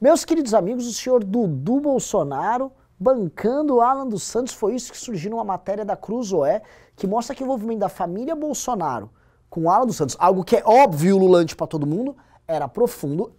Meus queridos amigos, o senhor Dudu Bolsonaro bancando o Alan dos Santos, foi isso que surgiu numa matéria da Cruz Oé que mostra que o envolvimento da família Bolsonaro com o Alan dos Santos, algo que é óbvio lulante para todo mundo, era profundo,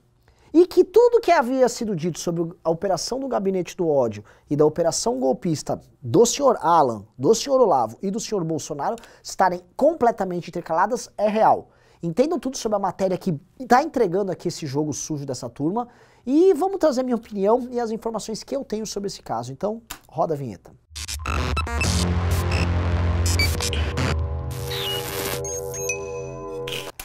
e que tudo que havia sido dito sobre a operação do gabinete do ódio e da operação golpista do senhor Alan, do senhor Olavo e do senhor Bolsonaro estarem completamente intercaladas é real. Entendam tudo sobre a matéria que está entregando aqui esse jogo sujo dessa turma. E vamos trazer minha opinião e as informações que eu tenho sobre esse caso. Então, roda a vinheta.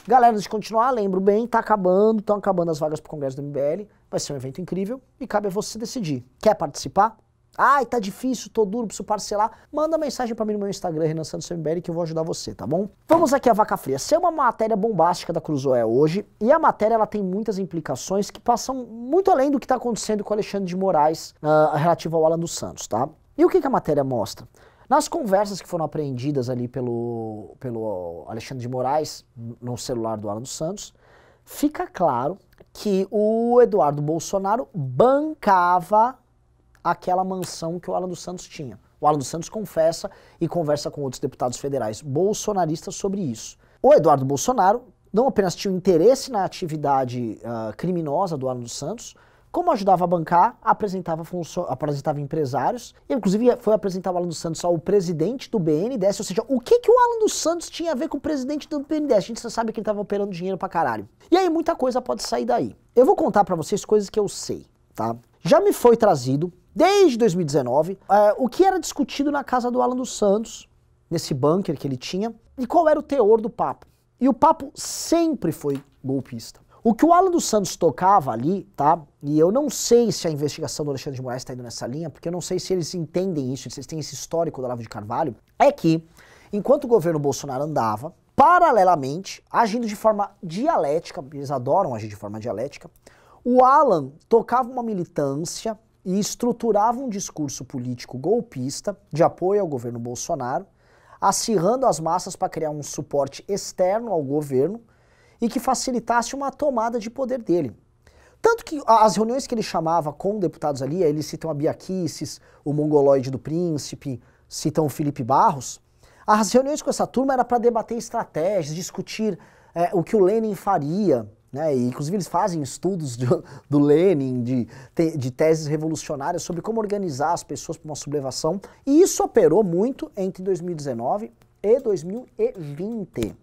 Galera, antes de continuar, lembro bem, tá acabando, estão acabando as vagas para o Congresso do MBL. Vai ser um evento incrível e cabe a você decidir. Quer participar? Ai, tá difícil, tô duro, preciso parcelar. Manda mensagem para mim no meu Instagram, Renan Santos MBL, que eu vou ajudar você, tá bom? Vamos aqui a vaca fria. Se é uma matéria bombástica da Cruzoé hoje, e a matéria ela tem muitas implicações que passam muito além do que está acontecendo com o Alexandre de Moraes uh, relativo ao Alan dos Santos, tá? E o que, que a matéria mostra? Nas conversas que foram apreendidas ali pelo, pelo Alexandre de Moraes, no celular do Alan dos Santos, fica claro que o Eduardo Bolsonaro bancava aquela mansão que o Alan dos Santos tinha. O Alan dos Santos confessa e conversa com outros deputados federais bolsonaristas sobre isso. O Eduardo Bolsonaro não apenas tinha interesse na atividade uh, criminosa do Alan dos Santos, como ajudava a bancar, apresentava, apresentava empresários, e inclusive foi apresentar o Alan dos Santos ao presidente do BNDES, ou seja, o que, que o Alan dos Santos tinha a ver com o presidente do BNDES? A gente só sabe que ele estava operando dinheiro pra caralho. E aí muita coisa pode sair daí. Eu vou contar para vocês coisas que eu sei, tá? Já me foi trazido desde 2019, uh, eh, o que era discutido na casa do Alan dos Santos, nesse bunker que ele tinha, e qual era o teor do papo. E o papo sempre foi golpista. O que o Alan dos Santos tocava ali, tá? E eu não sei se a investigação do Alexandre de Moraes está indo nessa linha, porque eu não sei se eles entendem isso, se eles têm esse histórico do Lavo de Carvalho, é que, enquanto o governo Bolsonaro andava, paralelamente, agindo de forma dialética, eles adoram agir de forma dialética, o Alan tocava uma militância e estruturava um discurso político golpista de apoio ao governo Bolsonaro, acirrando as massas para criar um suporte externo ao governo e que facilitasse uma tomada de poder dele. Tanto que as reuniões que ele chamava com deputados ali, aí eles citam a Bia Kicis, o mongoloide do príncipe, citam o Felipe Barros, as reuniões com essa turma era para debater estratégias, discutir é, o que o Lenin faria, né? E, inclusive, eles fazem estudos de, do Lenin, de, de teses revolucionárias sobre como organizar as pessoas para uma sublevação. E isso operou muito entre 2019 e 2020.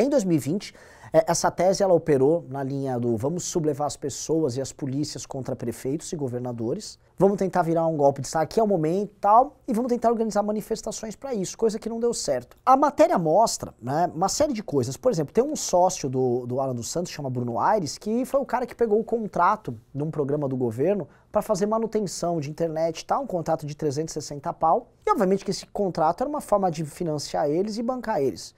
Em 2020, é, essa tese ela operou na linha do vamos sublevar as pessoas e as polícias contra prefeitos e governadores, vamos tentar virar um golpe de Estado, aqui é o momento tal, e vamos tentar organizar manifestações para isso, coisa que não deu certo. A matéria mostra né, uma série de coisas. Por exemplo, tem um sócio do, do Alan dos Santos, chama Bruno Aires, que foi o cara que pegou o contrato de um programa do governo para fazer manutenção de internet e tal, um contrato de 360 pau. E obviamente que esse contrato era uma forma de financiar eles e bancar eles.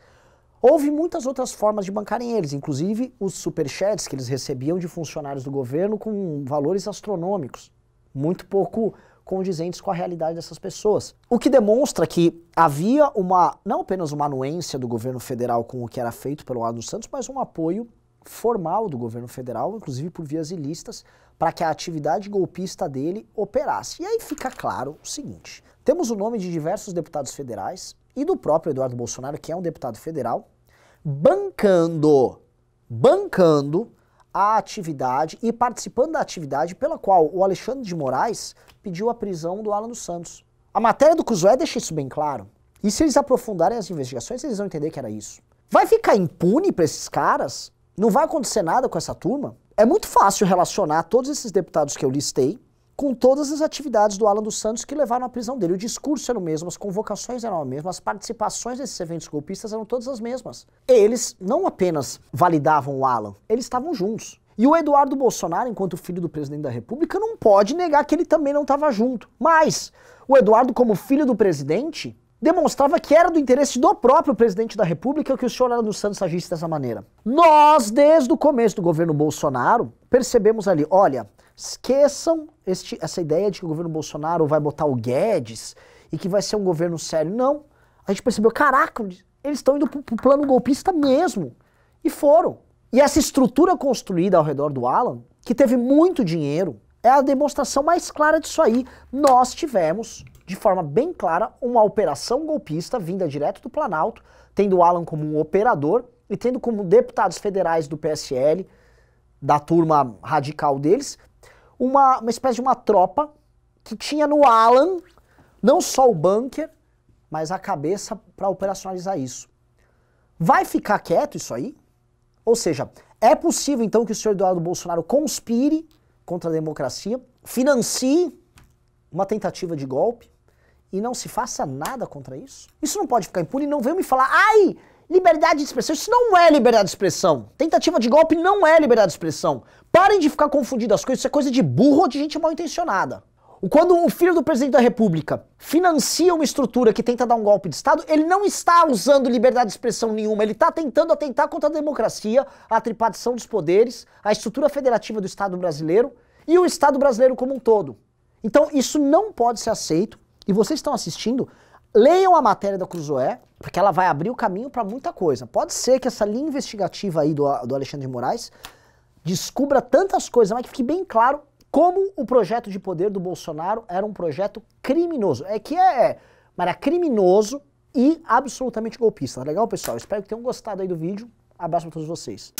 Houve muitas outras formas de bancarem eles, inclusive os superchats que eles recebiam de funcionários do governo com valores astronômicos, muito pouco condizentes com a realidade dessas pessoas. O que demonstra que havia uma, não apenas uma anuência do governo federal com o que era feito pelo lado dos Santos, mas um apoio formal do governo federal, inclusive por vias ilícitas, para que a atividade golpista dele operasse. E aí fica claro o seguinte: temos o nome de diversos deputados federais e do próprio Eduardo Bolsonaro, que é um deputado federal, bancando, bancando a atividade e participando da atividade pela qual o Alexandre de Moraes pediu a prisão do Alan dos Santos. A matéria do Cusué deixa isso bem claro. E se eles aprofundarem as investigações, eles vão entender que era isso. Vai ficar impune para esses caras? Não vai acontecer nada com essa turma? É muito fácil relacionar todos esses deputados que eu listei com todas as atividades do Alan dos Santos que levaram à prisão dele. O discurso era o mesmo, as convocações eram as mesmas, as participações desses eventos golpistas eram todas as mesmas. E eles não apenas validavam o Alan, eles estavam juntos. E o Eduardo Bolsonaro, enquanto filho do presidente da República, não pode negar que ele também não estava junto. Mas o Eduardo, como filho do presidente, demonstrava que era do interesse do próprio presidente da República que o senhor Alan dos Santos agisse dessa maneira. Nós, desde o começo do governo Bolsonaro, percebemos ali, olha, Esqueçam este, essa ideia de que o governo Bolsonaro vai botar o Guedes e que vai ser um governo sério. Não. A gente percebeu, caraca, eles estão indo pro, pro plano golpista mesmo. E foram. E essa estrutura construída ao redor do Alan, que teve muito dinheiro, é a demonstração mais clara disso aí. Nós tivemos, de forma bem clara, uma operação golpista vinda direto do Planalto, tendo o Alan como um operador e tendo como deputados federais do PSL, da turma radical deles, uma, uma espécie de uma tropa que tinha no Alan não só o bunker, mas a cabeça para operacionalizar isso. Vai ficar quieto isso aí? Ou seja, é possível então que o senhor Eduardo Bolsonaro conspire contra a democracia, financie uma tentativa de golpe e não se faça nada contra isso? Isso não pode ficar impune, não venha me falar, ai, Liberdade de expressão, isso não é liberdade de expressão. Tentativa de golpe não é liberdade de expressão. Parem de ficar confundindo as coisas, isso é coisa de burro ou de gente mal intencionada. Quando o filho do presidente da república financia uma estrutura que tenta dar um golpe de Estado, ele não está usando liberdade de expressão nenhuma, ele está tentando atentar contra a democracia, a tripartição dos poderes, a estrutura federativa do Estado brasileiro e o Estado brasileiro como um todo. Então isso não pode ser aceito, e vocês estão assistindo Leiam a matéria da Cruzoé, porque ela vai abrir o caminho para muita coisa. Pode ser que essa linha investigativa aí do, do Alexandre de Moraes descubra tantas coisas, mas que fique bem claro como o projeto de poder do Bolsonaro era um projeto criminoso. É que é, é mas era criminoso e absolutamente golpista. Tá legal, pessoal? Espero que tenham gostado aí do vídeo. Abraço para todos vocês.